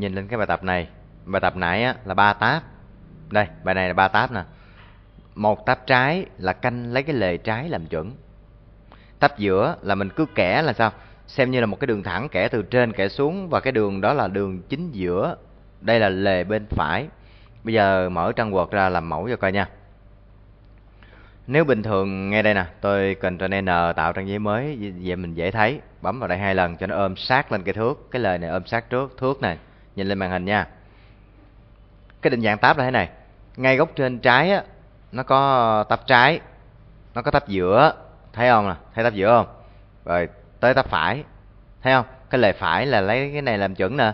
nhìn lên cái bài tập này bài tập nãy á, là ba tab đây bài này là ba tab nè một tab trái là canh lấy cái lề trái làm chuẩn tab giữa là mình cứ kẻ là sao xem như là một cái đường thẳng kẻ từ trên kẻ xuống và cái đường đó là đường chính giữa đây là lề bên phải bây giờ mở trang Word ra làm mẫu cho coi nha nếu bình thường nghe đây nè tôi cần Ctrl N tạo trang giấy mới vậy mình dễ thấy bấm vào đây hai lần cho nó ôm sát lên cái thước cái lề này ôm sát trước thước này nhìn lên màn hình nha cái định dạng tab là thế này ngay góc trên trái á, nó có tab trái nó có tab giữa thấy không nè thấy tab giữa không rồi tới tab phải thấy không cái lề phải là lấy cái này làm chuẩn nè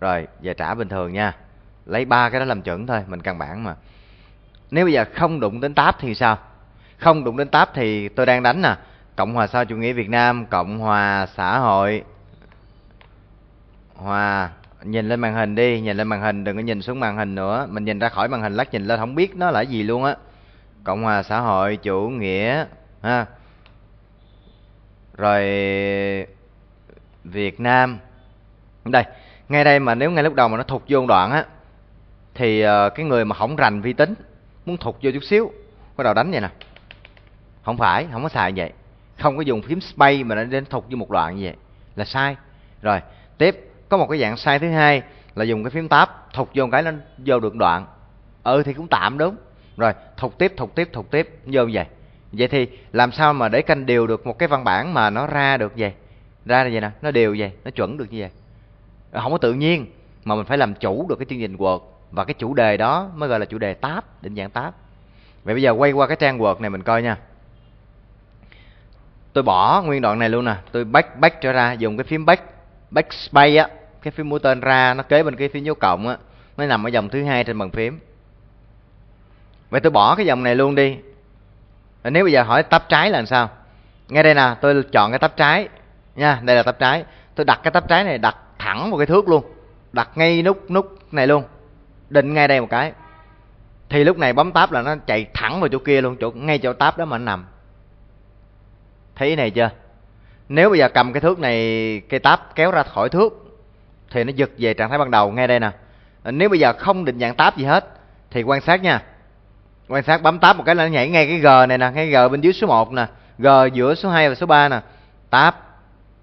rồi về trả bình thường nha lấy ba cái đó làm chuẩn thôi mình căn bản mà nếu bây giờ không đụng đến tab thì sao không đụng đến tab thì tôi đang đánh nè cộng hòa sao? chủ nghĩa việt nam cộng hòa xã hội hòa nhìn lên màn hình đi nhìn lên màn hình đừng có nhìn xuống màn hình nữa mình nhìn ra khỏi màn hình lát nhìn lên không biết nó là gì luôn á cộng hòa xã hội chủ nghĩa ha rồi Việt Nam đây ngay đây mà nếu ngay lúc đầu mà nó thụt vô đoạn á thì ờ, cái người mà không rành vi tính muốn thụt vô chút xíu bắt đầu đánh vậy nè không phải không có xài vậy không có dùng phím space mà nó đến thụt vô một đoạn như vậy là sai rồi tiếp có một cái dạng sai thứ hai là dùng cái phím tab thục vô cái nó vô được đoạn ừ thì cũng tạm đúng rồi thục tiếp thục tiếp thục tiếp vô như vậy vậy thì làm sao mà để canh điều được một cái văn bản mà nó ra được vậy ra là vậy nè nó đều vậy nó chuẩn được như vậy không có tự nhiên mà mình phải làm chủ được cái chương trình Word và cái chủ đề đó mới gọi là chủ đề tab định dạng tab vậy bây giờ quay qua cái trang Word này mình coi nha tôi bỏ nguyên đoạn này luôn nè tôi back back trở ra dùng cái phím back backspace á cái phím mũi tên ra nó kế bên cái phím dấu cộng á nó nằm ở dòng thứ hai trên bàn phím vậy tôi bỏ cái dòng này luôn đi nếu bây giờ hỏi tab trái là làm sao ngay đây nè tôi chọn cái tab trái nha đây là tab trái tôi đặt cái tab trái này đặt thẳng vào cái thước luôn đặt ngay nút nút này luôn định ngay đây một cái thì lúc này bấm tab là nó chạy thẳng vào chỗ kia luôn chỗ ngay chỗ tab đó mà nó nằm thấy này chưa nếu bây giờ cầm cái thước này cái tab kéo ra khỏi thước thì nó giật về trạng thái ban đầu ngay đây nè nếu bây giờ không định dạng tab gì hết thì quan sát nha quan sát bấm tab một cái là nó nhảy ngay cái g này nè ngay g bên dưới số 1 nè g giữa số 2 và số 3 nè tab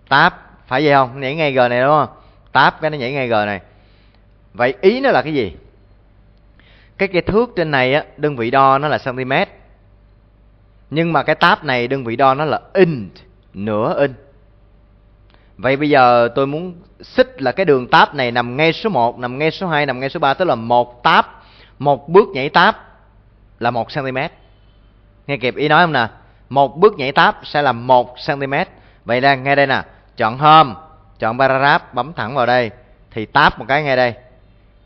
tab phải vậy không nhảy ngay g này đúng không tab cái nó nhảy ngay g này vậy ý nó là cái gì cái cái thước trên này á đơn vị đo nó là cm nhưng mà cái tab này đơn vị đo nó là inch nửa inch Vậy bây giờ tôi muốn xích là cái đường tab này nằm ngay số 1, nằm ngay số 2, nằm ngay số 3 tức là một tab, một bước nhảy tab là 1 cm. Nghe kịp ý nói không nè? Một bước nhảy tab sẽ là 1 cm. Vậy là nghe đây nè, chọn home, chọn paragraph bấm thẳng vào đây thì tab một cái ngay đây.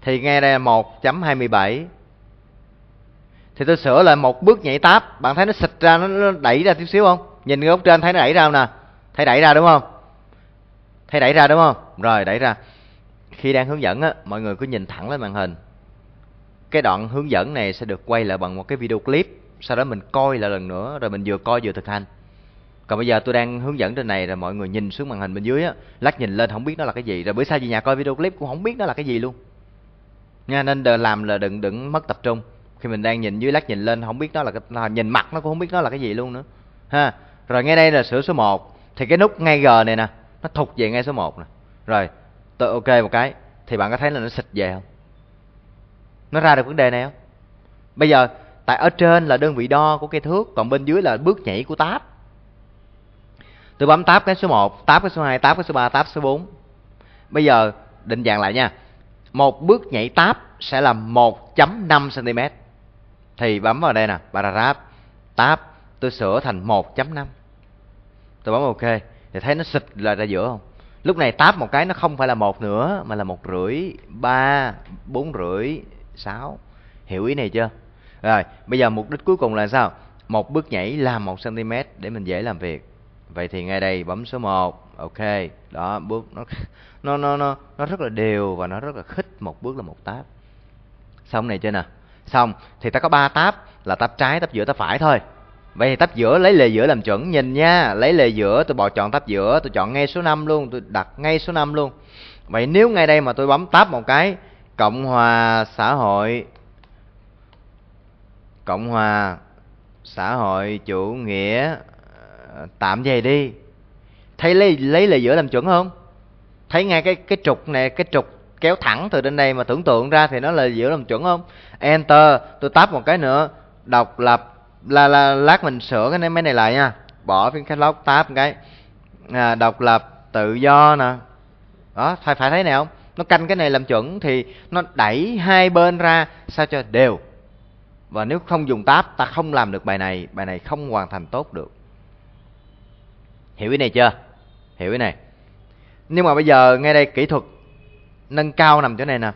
Thì ngay đây là 1.27 thì tôi sửa lại một bước nhảy tab bạn thấy nó xịt ra nó đẩy ra tí xíu không nhìn góc trên thấy nó đẩy ra không nè thấy đẩy ra đúng không thấy đẩy ra đúng không rồi đẩy ra khi đang hướng dẫn á mọi người cứ nhìn thẳng lên màn hình cái đoạn hướng dẫn này sẽ được quay lại bằng một cái video clip sau đó mình coi lại lần nữa rồi mình vừa coi vừa thực hành còn bây giờ tôi đang hướng dẫn trên này rồi mọi người nhìn xuống màn hình bên dưới á lát nhìn lên không biết nó là cái gì rồi bữa sau về nhà coi video clip cũng không biết nó là cái gì luôn nha nên đờ làm là đừng đừng mất tập trung khi mình đang nhìn dưới lắc nhìn lên không biết nó là, cái, là nhìn mặt nó cũng không biết nó là cái gì luôn nữa ha rồi ngay đây là sửa số 1 thì cái nút ngay g này nè nó thụt về ngay số 1 nè rồi tôi ok một cái thì bạn có thấy là nó xịt về không nó ra được vấn đề này không bây giờ tại ở trên là đơn vị đo của cây thước còn bên dưới là bước nhảy của tab tôi bấm tab cái số 1 tab cái số 2 tab cái số 3 tab số 4 bây giờ định dạng lại nha một bước nhảy tab sẽ là 1.5 cm thì bấm vào đây nè paragraph tab tôi sửa thành 1.5 tôi bấm ok thì thấy nó xịt là ra giữa không lúc này táp một cái nó không phải là một nữa mà là một rưỡi ba bốn rưỡi sáu hiểu ý này chưa rồi bây giờ mục đích cuối cùng là sao một bước nhảy là một cm để mình dễ làm việc vậy thì ngay đây bấm số 1 ok đó bước nó nó nó nó nó rất là đều và nó rất là khích một bước là một táp xong này chưa nè xong thì ta có ba táp là táp trái táp giữa táp phải thôi Vậy thì tấp giữa lấy lề giữa làm chuẩn nhìn nha, lấy lề giữa tôi bỏ chọn tấp giữa, tôi chọn ngay số 5 luôn, tôi đặt ngay số 5 luôn. Vậy nếu ngay đây mà tôi bấm tab một cái Cộng hòa xã hội Cộng hòa xã hội chủ nghĩa ờ, tạm về đi. Thấy lấy lấy lề giữa làm chuẩn không? Thấy ngay cái cái trục này, cái trục kéo thẳng từ trên đây mà tưởng tượng ra thì nó là giữa làm chuẩn không? Enter, tôi tap một cái nữa, độc lập là là lát mình sửa cái máy này lại nha bỏ cái catalog tab cái à, độc lập tự do nè đó phải phải thấy này không nó canh cái này làm chuẩn thì nó đẩy hai bên ra sao cho đều và nếu không dùng tab ta không làm được bài này bài này không hoàn thành tốt được hiểu ý này chưa hiểu ý này nhưng mà bây giờ ngay đây kỹ thuật nâng cao nằm chỗ này nè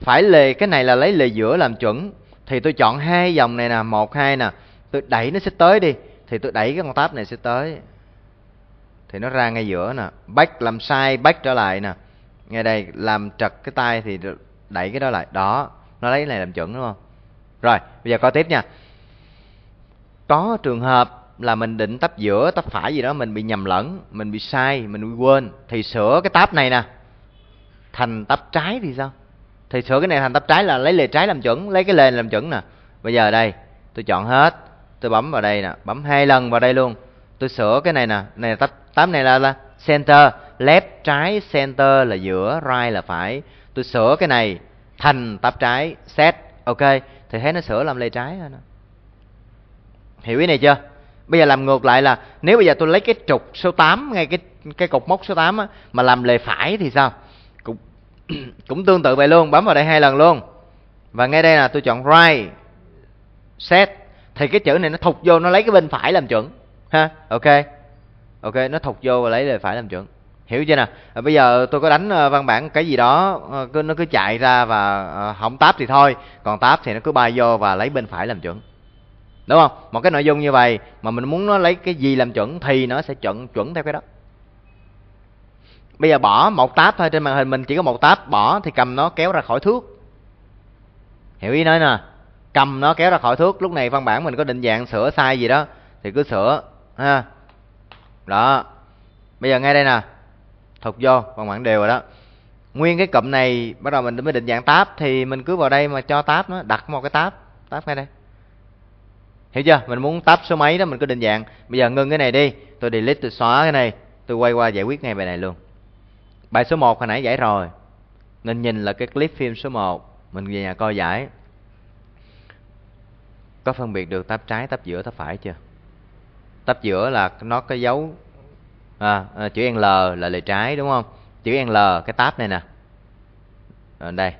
phải lề cái này là lấy lề giữa làm chuẩn thì tôi chọn hai dòng này nè một hai nè tôi đẩy nó sẽ tới đi thì tôi đẩy cái con tab này sẽ tới thì nó ra ngay giữa nè bách làm sai bách trở lại nè ngay đây làm trật cái tay thì đẩy cái đó lại đó nó lấy cái này làm chuẩn đúng không rồi bây giờ coi tiếp nha có trường hợp là mình định tắp giữa tắp phải gì đó mình bị nhầm lẫn mình bị sai mình bị quên thì sửa cái tab này nè thành tắp trái thì sao thì sửa cái này thành tắp trái là lấy lề trái làm chuẩn lấy cái lề làm chuẩn nè bây giờ đây tôi chọn hết tôi bấm vào đây nè bấm hai lần vào đây luôn tôi sửa cái này nè này là tab, tab này là, là center left trái center là giữa right là phải tôi sửa cái này thành tab trái set ok thì thấy nó sửa làm lề trái rồi nè hiểu ý này chưa bây giờ làm ngược lại là nếu bây giờ tôi lấy cái trục số 8 ngay cái cái cột mốc số 8 á, mà làm lề phải thì sao cũng cũng tương tự vậy luôn bấm vào đây hai lần luôn và ngay đây là tôi chọn right set thì cái chữ này nó thụt vô nó lấy cái bên phải làm chuẩn ha ok ok nó thụt vô và lấy bên phải làm chuẩn hiểu chưa nè bây giờ tôi có đánh ờ, văn bản cái gì đó ờ, cứ nó cứ chạy ra và ờ, không táp thì thôi còn táp thì nó cứ bay vô và lấy bên phải làm chuẩn đúng không một cái nội dung như vậy mà mình muốn nó lấy cái gì làm chuẩn thì nó sẽ chuẩn chuẩn theo cái đó bây giờ bỏ một tab thôi trên màn hình mình chỉ có một tab bỏ thì cầm nó kéo ra khỏi thước hiểu ý nói nè cầm nó kéo ra khỏi thước lúc này văn bản mình có định dạng sửa sai gì đó thì cứ sửa ha đó bây giờ ngay đây nè thuộc vô văn bản đều rồi đó nguyên cái cụm này bắt đầu mình mới định dạng tab thì mình cứ vào đây mà cho tab nó đặt một cái tab tab ngay đây hiểu chưa mình muốn tab số mấy đó mình cứ định dạng bây giờ ngưng cái này đi tôi delete tôi xóa cái này tôi quay qua giải quyết ngay bài này luôn bài số 1 hồi nãy giải rồi nên nhìn là cái clip phim số 1 mình về nhà coi giải có phân biệt được táp trái, táp giữa, táp phải chưa? Táp giữa là nó có dấu à, à, chữ L là lề trái đúng không? Chữ L cái tab này nè. Ở ờ, đây.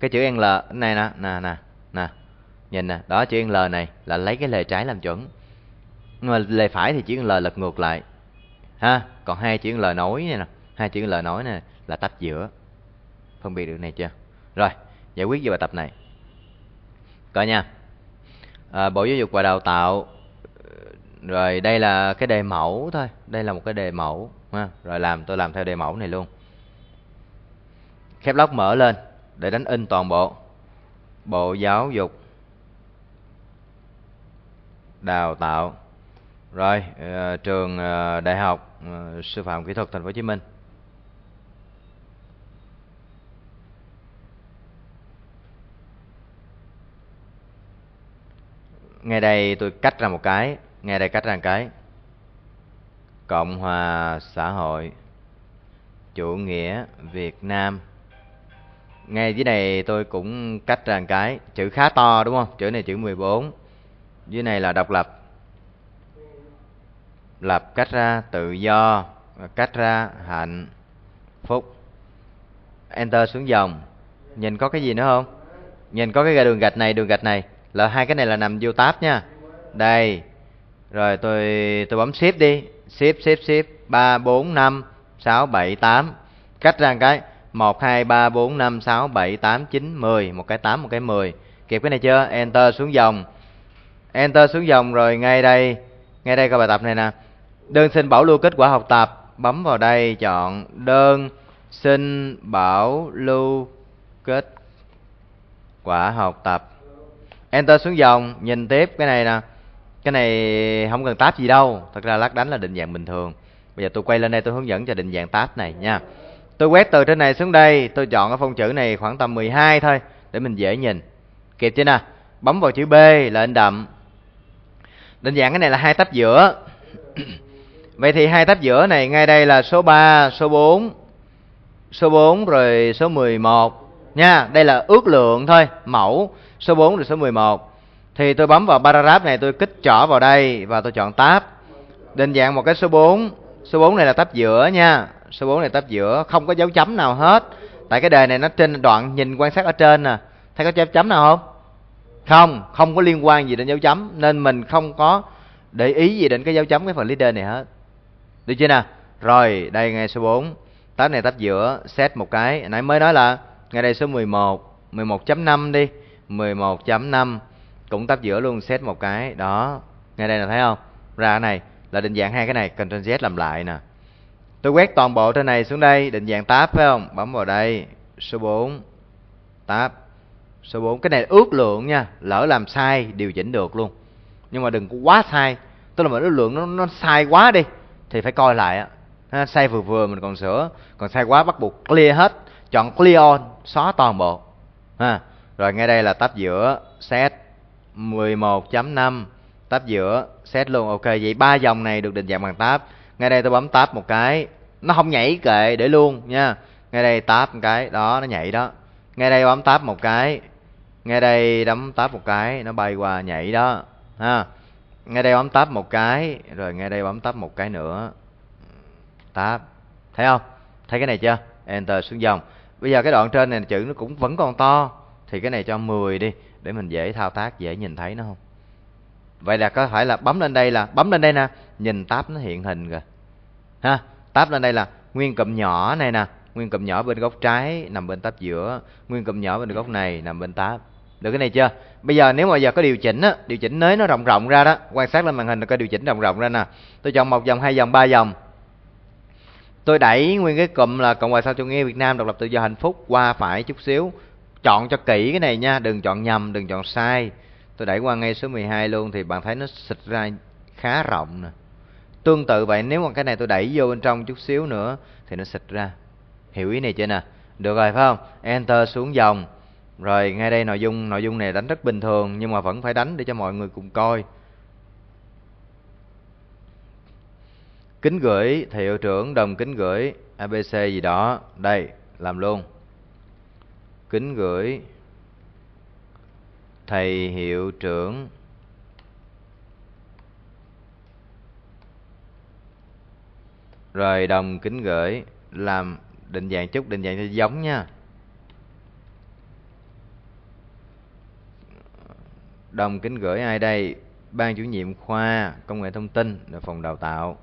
Cái chữ L này nè, nè nè, nè. Nhìn nè, đó chữ L này là lấy cái lề trái làm chuẩn. Nhưng mà lề phải thì chữ L lật ngược lại. Ha, còn hai chữ L nối này nè, hai chữ L nối này là tab giữa. Phân biệt được này chưa? Rồi, giải quyết về bài tập này. Coi nha à, bộ giáo dục và đào tạo rồi đây là cái đề mẫu thôi đây là một cái đề mẫu ha. rồi làm tôi làm theo đề mẫu này luôn khép lóc mở lên để đánh in toàn bộ bộ giáo dục đào tạo rồi ờ, trường ờ, đại học ờ, sư phạm kỹ thuật thành phố hồ chí minh ngay đây tôi cách ra một cái ngay đây cách ra một cái cộng hòa xã hội chủ nghĩa việt nam ngay dưới này tôi cũng cách ra một cái chữ khá to đúng không chữ này chữ 14 dưới này là độc lập lập cách ra tự do cách ra hạnh phúc enter xuống dòng nhìn có cái gì nữa không nhìn có cái đường gạch này đường gạch này là hai cái này là nằm vô tab nha đây rồi tôi tôi bấm shift đi shift shift shift ba bốn năm sáu bảy tám cách ra cái một hai ba bốn năm sáu bảy tám chín mười một cái tám một cái mười kịp cái này chưa enter xuống dòng enter xuống dòng rồi ngay đây ngay đây coi bài tập này nè đơn xin bảo lưu kết quả học tập bấm vào đây chọn đơn xin bảo lưu kết quả học tập enter xuống dòng nhìn tiếp cái này nè cái này không cần tab gì đâu thật ra lát đánh là định dạng bình thường bây giờ tôi quay lên đây tôi hướng dẫn cho định dạng tab này nha tôi quét từ trên này xuống đây tôi chọn cái phông chữ này khoảng tầm 12 thôi để mình dễ nhìn kịp chưa nè bấm vào chữ b là in đậm định dạng cái này là hai tách giữa vậy thì hai tách giữa này ngay đây là số 3, số 4 số 4 rồi số 11 nha đây là ước lượng thôi mẫu số 4 rồi số 11 thì tôi bấm vào paragraph này tôi kích trỏ vào đây và tôi chọn tab định dạng một cái số 4 số 4 này là tab giữa nha số 4 này tab giữa không có dấu chấm nào hết tại cái đề này nó trên đoạn nhìn quan sát ở trên nè thấy có dấu chấm nào không không không có liên quan gì đến dấu chấm nên mình không có để ý gì đến cái dấu chấm cái phần leader này hết được chưa nè rồi đây ngay số 4 tab này tab giữa set một cái nãy mới nói là ngay đây số 11 11.5 đi 11.5 cũng tắp giữa luôn set một cái đó ngay đây là thấy không ra cái này là định dạng hai cái này Ctrl Z làm lại nè tôi quét toàn bộ trên này xuống đây định dạng tab phải không bấm vào đây số 4 tab số 4 cái này ước lượng nha lỡ làm sai điều chỉnh được luôn nhưng mà đừng có quá sai tức là mà ước lượng nó nó sai quá đi thì phải coi lại á sai vừa vừa mình còn sửa còn sai quá bắt buộc clear hết chọn clear on xóa toàn bộ ha rồi ngay đây là tab giữa set 11.5 tab giữa set luôn. Ok vậy ba dòng này được định dạng bằng tab. Ngay đây tôi bấm tab một cái, nó không nhảy kệ để luôn nha. Ngay đây tab một cái, đó nó nhảy đó. Ngay đây bấm tab một cái. Ngay đây đấm tab một cái, nó bay qua nhảy đó ha. Ngay đây bấm tab một cái, rồi ngay đây bấm tab một cái nữa. Tab. Thấy không? Thấy cái này chưa? Enter xuống dòng. Bây giờ cái đoạn trên này chữ nó cũng vẫn còn to thì cái này cho 10 đi để mình dễ thao tác dễ nhìn thấy nó không vậy là có phải là bấm lên đây là bấm lên đây nè nhìn tab nó hiện hình rồi ha tab lên đây là nguyên cụm nhỏ này nè nguyên cụm nhỏ bên góc trái nằm bên tab giữa nguyên cụm nhỏ bên góc này nằm bên tab được cái này chưa bây giờ nếu mà giờ có điều chỉnh á điều chỉnh nới nó rộng rộng ra đó quan sát lên màn hình là có điều chỉnh rộng rộng ra nè tôi chọn một dòng hai dòng ba dòng tôi đẩy nguyên cái cụm là cộng hòa sao chủ nghĩa việt nam độc lập tự do hạnh phúc qua phải chút xíu chọn cho kỹ cái này nha đừng chọn nhầm đừng chọn sai tôi đẩy qua ngay số 12 luôn thì bạn thấy nó xịt ra khá rộng nè tương tự vậy nếu mà cái này tôi đẩy vô bên trong chút xíu nữa thì nó xịt ra hiểu ý này chưa nè được rồi phải không enter xuống dòng rồi ngay đây nội dung nội dung này đánh rất bình thường nhưng mà vẫn phải đánh để cho mọi người cùng coi kính gửi thì hiệu trưởng đồng kính gửi abc gì đó đây làm luôn kính gửi thầy hiệu trưởng rồi đồng kính gửi làm định dạng chút định dạng cho giống nha đồng kính gửi ai đây ban chủ nhiệm khoa công nghệ thông tin là phòng đào tạo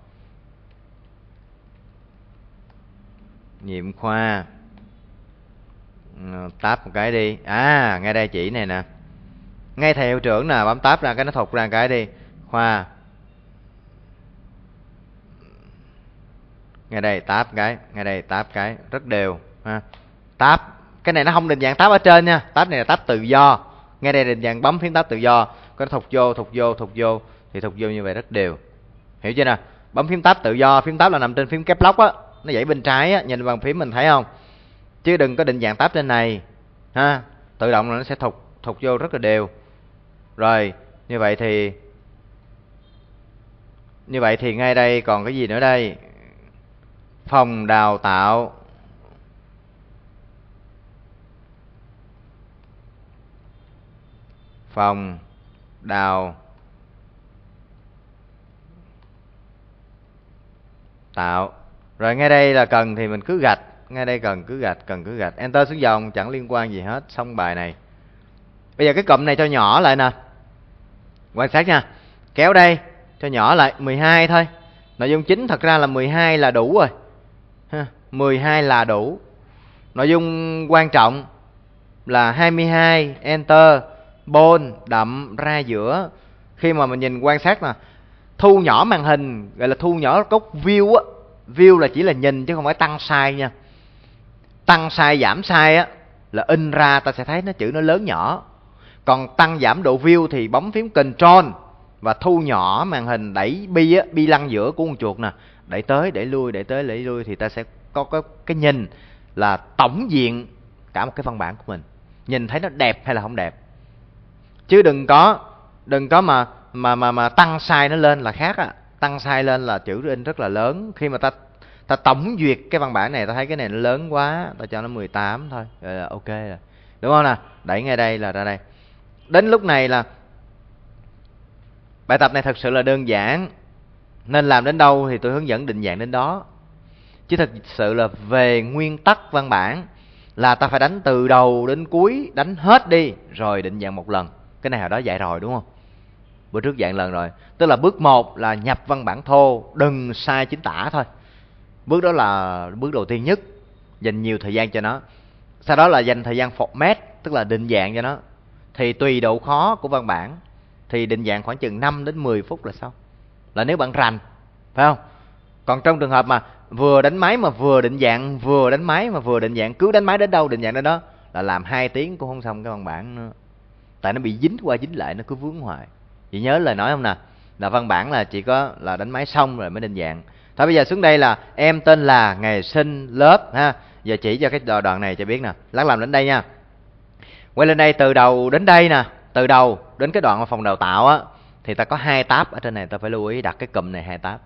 nhiệm khoa Ừ, tab một cái đi à ngay đây chỉ này nè ngay thầy hiệu trưởng nè bấm tab ra cái nó thục ra cái đi khoa ngay đây tab cái ngay đây tab cái rất đều ha tab cái này nó không định dạng tab ở trên nha tab này là tab tự do ngay đây định dạng bấm phím tab tự do cái nó thục vô thục vô thục vô thì thục vô như vậy rất đều hiểu chưa nè bấm phím tab tự do phím tab là nằm trên phím kép lóc á nó dãy bên trái á nhìn bằng phím mình thấy không chứ đừng có định dạng táp trên này ha tự động là nó sẽ thụt thụt vô rất là đều rồi như vậy thì như vậy thì ngay đây còn cái gì nữa đây phòng đào tạo phòng đào tạo rồi ngay đây là cần thì mình cứ gạch ngay đây cần cứ gạch cần cứ gạch enter xuống dòng chẳng liên quan gì hết xong bài này bây giờ cái cụm này cho nhỏ lại nè quan sát nha kéo đây cho nhỏ lại 12 thôi nội dung chính thật ra là 12 là đủ rồi ha 12 là đủ nội dung quan trọng là 22 enter bold đậm ra giữa khi mà mình nhìn quan sát nè thu nhỏ màn hình gọi là thu nhỏ góc view á view là chỉ là nhìn chứ không phải tăng size nha tăng sai giảm sai á là in ra ta sẽ thấy nó chữ nó lớn nhỏ còn tăng giảm độ view thì bấm phím control và thu nhỏ màn hình đẩy bi á bi lăn giữa của con chuột nè đẩy tới để lui để tới để lui thì ta sẽ có cái, cái nhìn là tổng diện cả một cái văn bản của mình nhìn thấy nó đẹp hay là không đẹp chứ đừng có đừng có mà mà mà mà tăng sai nó lên là khác à tăng sai lên là chữ in rất là lớn khi mà ta ta tổng duyệt cái văn bản này ta thấy cái này nó lớn quá ta cho nó 18 thôi rồi là ok rồi đúng không nè đẩy ngay đây là ra đây đến lúc này là bài tập này thật sự là đơn giản nên làm đến đâu thì tôi hướng dẫn định dạng đến đó chứ thật sự là về nguyên tắc văn bản là ta phải đánh từ đầu đến cuối đánh hết đi rồi định dạng một lần cái này hồi đó dạy rồi đúng không bữa trước dạng lần rồi tức là bước một là nhập văn bản thô đừng sai chính tả thôi bước đó là bước đầu tiên nhất dành nhiều thời gian cho nó sau đó là dành thời gian format tức là định dạng cho nó thì tùy độ khó của văn bản thì định dạng khoảng chừng 5 đến 10 phút là xong là nếu bạn rành phải không còn trong trường hợp mà vừa đánh máy mà vừa định dạng vừa đánh máy mà vừa định dạng cứ đánh máy đến đâu định dạng đến đó là làm hai tiếng cũng không xong cái văn bản nữa tại nó bị dính qua dính lại nó cứ vướng hoài chị nhớ lời nói không nè là văn bản là chỉ có là đánh máy xong rồi mới định dạng Thôi bây giờ xuống đây là em tên là ngày sinh lớp ha. Giờ chỉ cho cái đoạn này cho biết nè. Lát làm đến đây nha. Quay lên đây từ đầu đến đây nè, từ đầu đến cái đoạn phòng đào tạo á thì ta có hai tab ở trên này ta phải lưu ý đặt cái cụm này hai tab.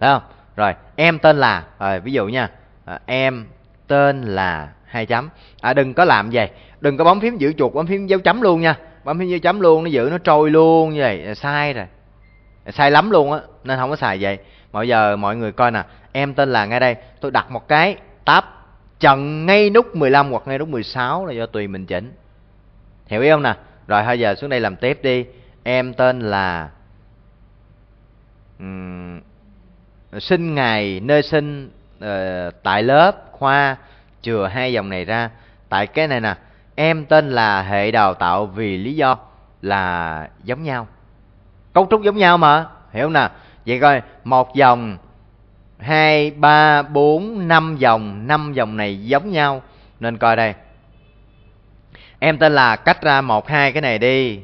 Thấy không? Rồi, em tên là rồi ví dụ nha, à, em tên là hai chấm. À đừng có làm vậy, đừng có bấm phím giữ chuột bấm phím dấu chấm luôn nha. Bấm phím dấu chấm luôn nó giữ nó trôi luôn như vậy sai rồi. Sai lắm luôn á, nên không có xài vậy. Bây giờ mọi người coi nè, em tên là ngay đây, tôi đặt một cái tab chần ngay nút 15 hoặc ngay nút 16 là do tùy mình chỉnh. Hiểu ý không nè? Rồi bây giờ xuống đây làm tiếp đi. Em tên là um, sinh ngày, nơi sinh uh, tại lớp, khoa chừa hai dòng này ra. Tại cái này nè, em tên là hệ đào tạo vì lý do là giống nhau. Cấu trúc giống nhau mà, hiểu không nè? vậy coi một dòng hai ba bốn năm dòng năm dòng này giống nhau nên coi đây em tên là cách ra một hai cái này đi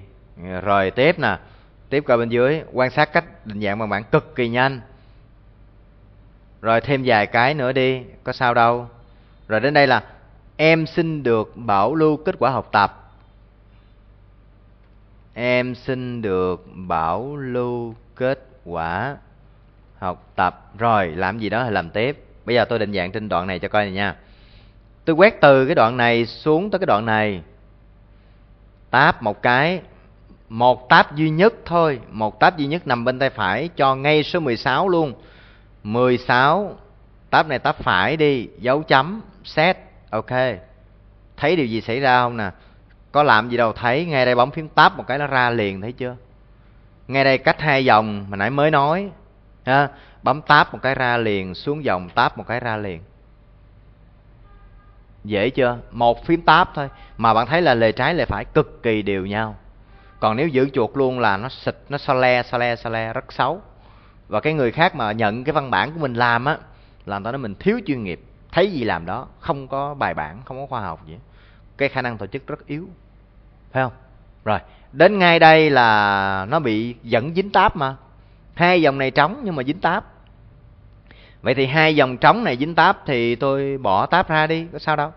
rồi tiếp nè tiếp coi bên dưới quan sát cách định dạng bằng bảng cực kỳ nhanh rồi thêm vài cái nữa đi có sao đâu rồi đến đây là em xin được bảo lưu kết quả học tập em xin được bảo lưu kết quả học tập rồi làm gì đó thì làm tiếp bây giờ tôi định dạng trên đoạn này cho coi này nha tôi quét từ cái đoạn này xuống tới cái đoạn này táp một cái một táp duy nhất thôi một táp duy nhất nằm bên tay phải cho ngay số 16 luôn 16 táp này táp phải đi dấu chấm set ok thấy điều gì xảy ra không nè có làm gì đâu thấy ngay đây bấm phím táp một cái nó ra liền thấy chưa ngay đây cách hai dòng mà nãy mới nói ha bấm táp một cái ra liền xuống dòng táp một cái ra liền dễ chưa một phím táp thôi mà bạn thấy là lề trái lề phải cực kỳ đều nhau còn nếu giữ chuột luôn là nó xịt nó so le so le so le rất xấu và cái người khác mà nhận cái văn bản của mình làm á làm tao nói mình thiếu chuyên nghiệp thấy gì làm đó không có bài bản không có khoa học gì cái khả năng tổ chức rất yếu phải không rồi đến ngay đây là nó bị dẫn dính táp mà hai dòng này trống nhưng mà dính táp vậy thì hai dòng trống này dính táp thì tôi bỏ táp ra đi có sao đâu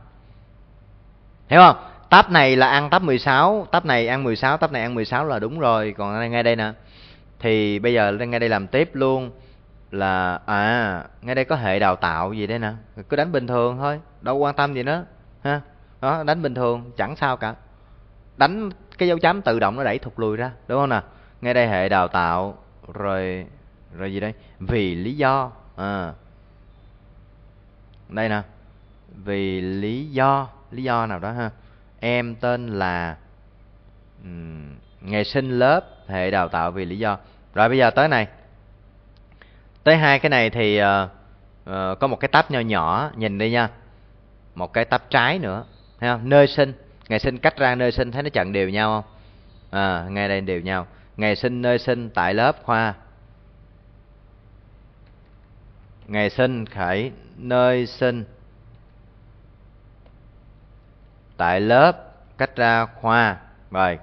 hiểu không táp này là ăn táp 16 táp này ăn 16 táp này ăn 16 là đúng rồi còn ngay đây nè thì bây giờ lên ngay đây làm tiếp luôn là à ngay đây có hệ đào tạo gì đây nè cứ đánh bình thường thôi đâu quan tâm gì nữa ha đó đánh bình thường chẳng sao cả đánh cái dấu chấm tự động nó đẩy thụt lùi ra đúng không nào ngay đây hệ đào tạo rồi rồi gì đây vì lý do à. đây nè vì lý do lý do nào đó ha em tên là ngày sinh lớp hệ đào tạo vì lý do rồi bây giờ tới này tới hai cái này thì uh, uh, có một cái tab nho nhỏ nhìn đi nha một cái tab trái nữa ha nơi sinh ngày sinh cách ra nơi sinh thấy nó chặn đều nhau không à, ngay đây đều nhau ngày sinh nơi sinh tại lớp khoa ngày sinh khải nơi sinh tại lớp cách ra khoa rồi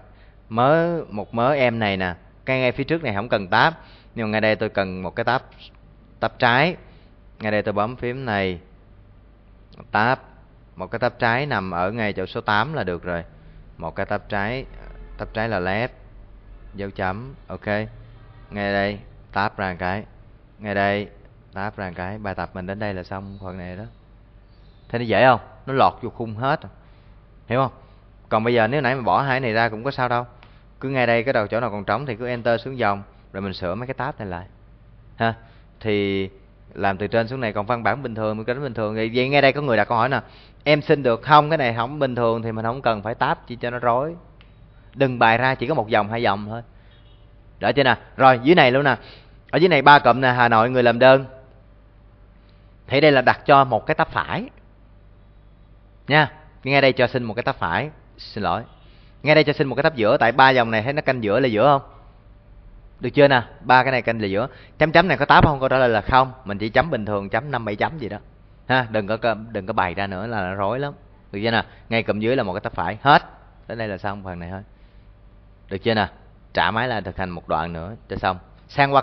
mớ một mớ em này nè cái ngay phía trước này không cần táp nhưng mà ngay đây tôi cần một cái táp táp trái ngay đây tôi bấm phím này táp một cái tab trái nằm ở ngay chỗ số 8 là được rồi một cái tab trái tab trái là left dấu chấm ok ngay đây tab ra một cái ngay đây tab ra một cái bài tập mình đến đây là xong phần này đó thế nó dễ không nó lọt vô khung hết hiểu không còn bây giờ nếu nãy mình bỏ hai này ra cũng có sao đâu cứ ngay đây cái đầu chỗ nào còn trống thì cứ enter xuống dòng rồi mình sửa mấy cái tab này lại ha thì làm từ trên xuống này còn văn bản bình thường mình đánh bình thường vậy ngay đây có người đặt câu hỏi nè em xin được không cái này không bình thường thì mình không cần phải táp chỉ cho nó rối đừng bài ra chỉ có một dòng hai dòng thôi đó chưa nè rồi dưới này luôn nè ở dưới này ba cụm nè hà nội người làm đơn thì đây là đặt cho một cái táp phải nha Nghe đây cho xin một cái táp phải xin lỗi Nghe đây cho xin một cái táp giữa tại ba dòng này thấy nó canh giữa là giữa không được chưa nè ba cái này canh là giữa chấm chấm này có tám không câu trả lời là không mình chỉ chấm bình thường chấm năm bảy chấm gì đó ha đừng có đừng có bày ra nữa là rối lắm được chưa nè ngay cụm dưới là một cái tách phải hết đến đây là xong phần này thôi được chưa nè trả máy là thực hành một đoạn nữa cho xong sang qua